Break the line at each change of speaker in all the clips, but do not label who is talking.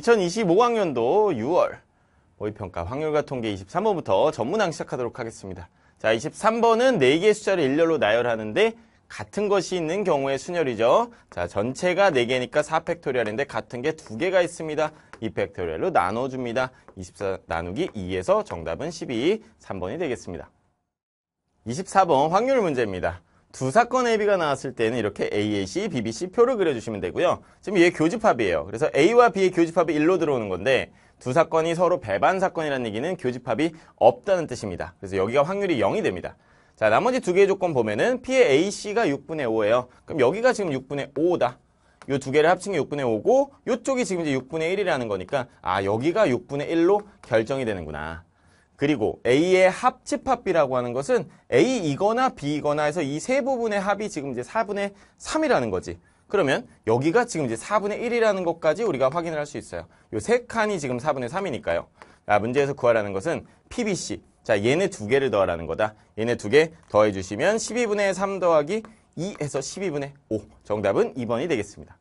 2025학년도 6월 모의평가 확률과 통계 23번부터 전문항 시작하도록 하겠습니다. 자, 23번은 4개의 숫자를 일렬로 나열하는데 같은 것이 있는 경우의 순열이죠. 자, 전체가 4개니까 4팩토리얼인데 같은 게 2개가 있습니다. 2팩토리얼로 나눠줍니다. 24 나누기 2에서 정답은 12, 3번이 되겠습니다. 24번 확률 문제입니다. 두 사건 AB가 나왔을 때는 이렇게 AAC, BBC 표를 그려주시면 되고요. 지금 얘 교집합이에요. 그래서 A와 B의 교집합이 1로 들어오는 건데 두 사건이 서로 배반 사건이라는 얘기는 교집합이 없다는 뜻입니다. 그래서 여기가 확률이 0이 됩니다. 자, 나머지 두 개의 조건 보면은 P의 AC가 6분의 5예요. 그럼 여기가 지금 6분의 5다. 이 두 개를 합친 게 6분의 5고 이쪽이 지금 이제 6분의 1이라는 거니까 아, 여기가 6분의 1로 결정이 되는구나. 그리고 A의 합집합비라고 하는 것은 A이거나 B이거나 해서 이 세 부분의 합이 지금 이제 4분의 3이라는 거지. 그러면 여기가 지금 이제 4분의 1이라는 것까지 우리가 확인을 할 수 있어요. 요 세 칸이 지금 4분의 3이니까요. 자, 문제에서 구하라는 것은 PBC. 자, 얘네 두 개를 더하라는 거다. 얘네 두 개 더해주시면 12분의 3 더하기 2에서 12분의 5. 정답은 2번이 되겠습니다.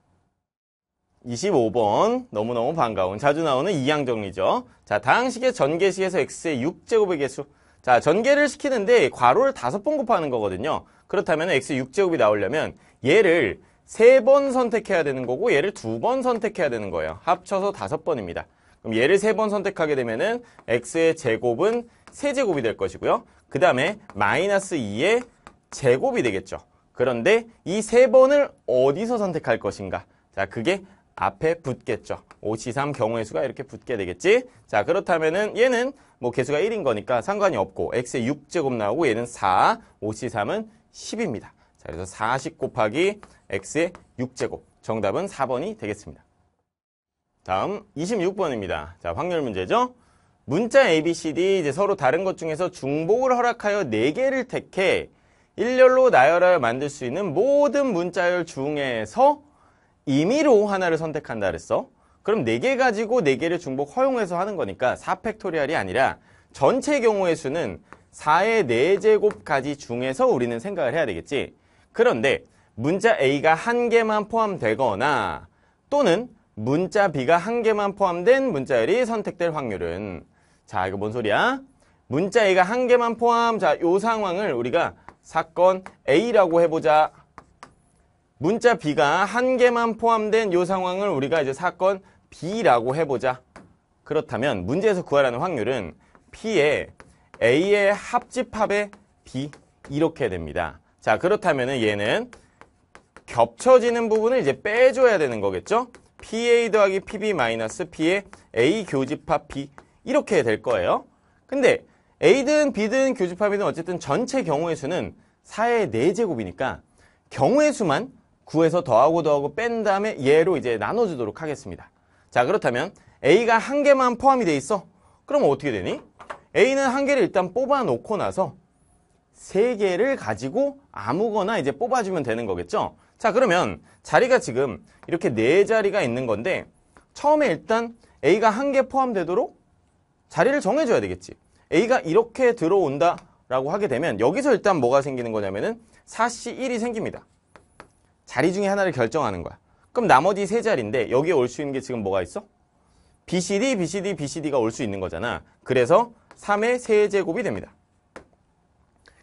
25번 너무너무 반가운 자주 나오는 이항정리죠. 자 다항식의 전개식에서 x의 6제곱의 개수 자 전개를 시키는데 괄호를 5번 곱하는 거거든요. 그렇다면 x 6제곱이 나오려면 얘를 3번 선택해야 되는 거고 얘를 2번 선택해야 되는 거예요. 합쳐서 5번입니다. 그럼 얘를 3번 선택하게 되면은 x의 제곱은 3제곱이 될 것이고요. 그 다음에 마이너스 2의 제곱이 되겠죠. 그런데 이 3번을 어디서 선택할 것인가? 자, 그게 앞에 붙겠죠. 5, 7, 3 경우의 수가 이렇게 붙게 되겠지. 자 그렇다면은 얘는 뭐 개수가 1인 거니까 상관이 없고 x의 6제곱 나오고 얘는 4, 5, 7, 3은 10입니다. 자 그래서 40 곱하기 x의 6제곱. 정답은 4번이 되겠습니다. 다음 26번입니다. 자 확률 문제죠. 문자 A, B, C, D 이제 서로 다른 것 중에서 중복을 허락하여 4개를 택해 일렬로 나열하여 만들 수 있는 모든 문자열 중에서 임의로 하나를 선택한다 그랬어. 그럼 4개 가지고 4개를 중복 허용해서 하는 거니까 4팩토리알이 아니라 전체 경우의 수는 4의 4제곱까지 중에서 우리는 생각을 해야 되겠지. 그런데 문자 A가 한 개만 포함되거나 또는 문자 B가 한 개만 포함된 문자열이 선택될 확률은 자 이거 뭔 소리야? 문자 A가 한 개만 포함 자요 상황을 우리가 사건 A라고 해보자 문자 B가 한 개만 포함된 이 상황을 우리가 이제 사건 B라고 해보자. 그렇다면 문제에서 구하라는 확률은 P의 A의 합집합의 B 이렇게 됩니다. 자 그렇다면 얘는 겹쳐지는 부분을 이제 빼줘야 되는 거겠죠? PA 더하기 PB 마이너스 P의 A 교집합 B 이렇게 될 거예요. 근데 A든 B든 교집합이든 어쨌든 전체 경우의 수는 4의 4제곱이니까 경우의 수만 9에서 더하고 더하고 뺀 다음에 얘로 이제 나눠주도록 하겠습니다. 자 그렇다면 A가 한 개만 포함이 돼 있어. 그럼 어떻게 되니? A는 한 개를 일단 뽑아놓고 나서 세 개를 가지고 아무거나 이제 뽑아주면 되는 거겠죠? 자 그러면 자리가 지금 이렇게 네 자리가 있는 건데 처음에 일단 A가 한 개 포함되도록 자리를 정해줘야 되겠지. A가 이렇게 들어온다라고 하게 되면 여기서 일단 뭐가 생기는 거냐면은 4C1이 생깁니다. 자리 중에 하나를 결정하는 거야. 그럼 나머지 세 자리인데 여기에 올 수 있는 게 지금 뭐가 있어? BCD, BCD, BCD가 올 수 있는 거잖아. 그래서 3의 세제곱이 됩니다.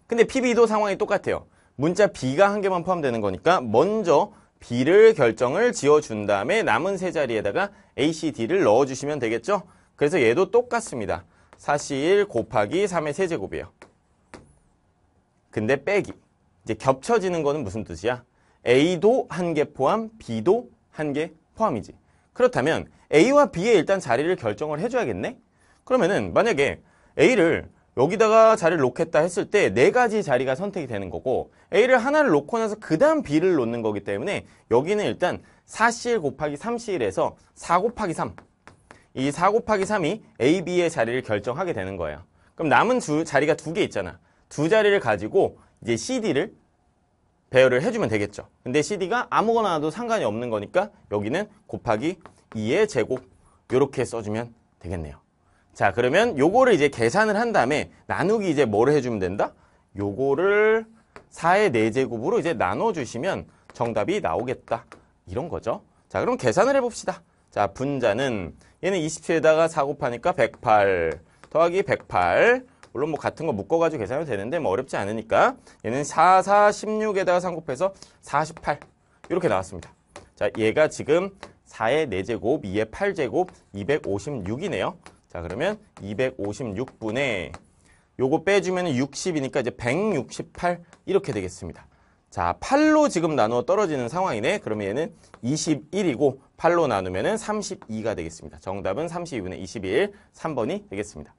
근데 PB도 상황이 똑같아요. 문자 B가 한 개만 포함되는 거니까 먼저 B를 결정을 지어준 다음에 남은 세 자리에다가 ACD를 넣어주시면 되겠죠? 그래서 얘도 똑같습니다. 4C1 곱하기 3의 세제곱이에요. 근데 빼기. 이제 겹쳐지는 거는 무슨 뜻이야? A도 한 개 포함, B도 한 개 포함이지. 그렇다면 A와 B의 일단 자리를 결정을 해줘야겠네? 그러면은 만약에 A를 여기다가 자리를 놓겠다 했을 때 네 가지 자리가 선택이 되는 거고 A를 하나를 놓고 나서 그 다음 B를 놓는 거기 때문에 여기는 일단 4C1 곱하기 3C1에서 4 곱하기 3 이 4 곱하기 3이 A, B의 자리를 결정하게 되는 거예요. 그럼 남은 두 자리가 두 개 있잖아. 두 자리를 가지고 이제 CD를 배열을 해주면 되겠죠. 근데 CD가 아무거나 도 상관이 없는 거니까 여기는 곱하기 2의 제곱 이렇게 써주면 되겠네요. 자 그러면 요거를 이제 계산을 한 다음에 나누기 이제 뭐를 해주면 된다? 요거를 4의 4제곱으로 이제 나눠주시면 정답이 나오겠다. 이런 거죠. 자 그럼 계산을 해봅시다. 자 분자는 얘는 27에다가 4 곱하니까 108 더하기 108 물론 뭐 같은 거 묶어가지고 계산해도 되는데 뭐 어렵지 않으니까 얘는 4, 4, 16에다가 쌍곱해서 48 이렇게 나왔습니다. 자, 얘가 지금 4의 4제곱, 2의 8제곱, 256이네요. 자, 그러면 2 5 6분에 요거 빼주면 60이니까 이제 168 이렇게 되겠습니다. 자, 8로 지금 나누어 떨어지는 상황이네. 그러면 얘는 21이고 8로 나누면 32가 되겠습니다. 정답은 32분의 21, 3번이 되겠습니다.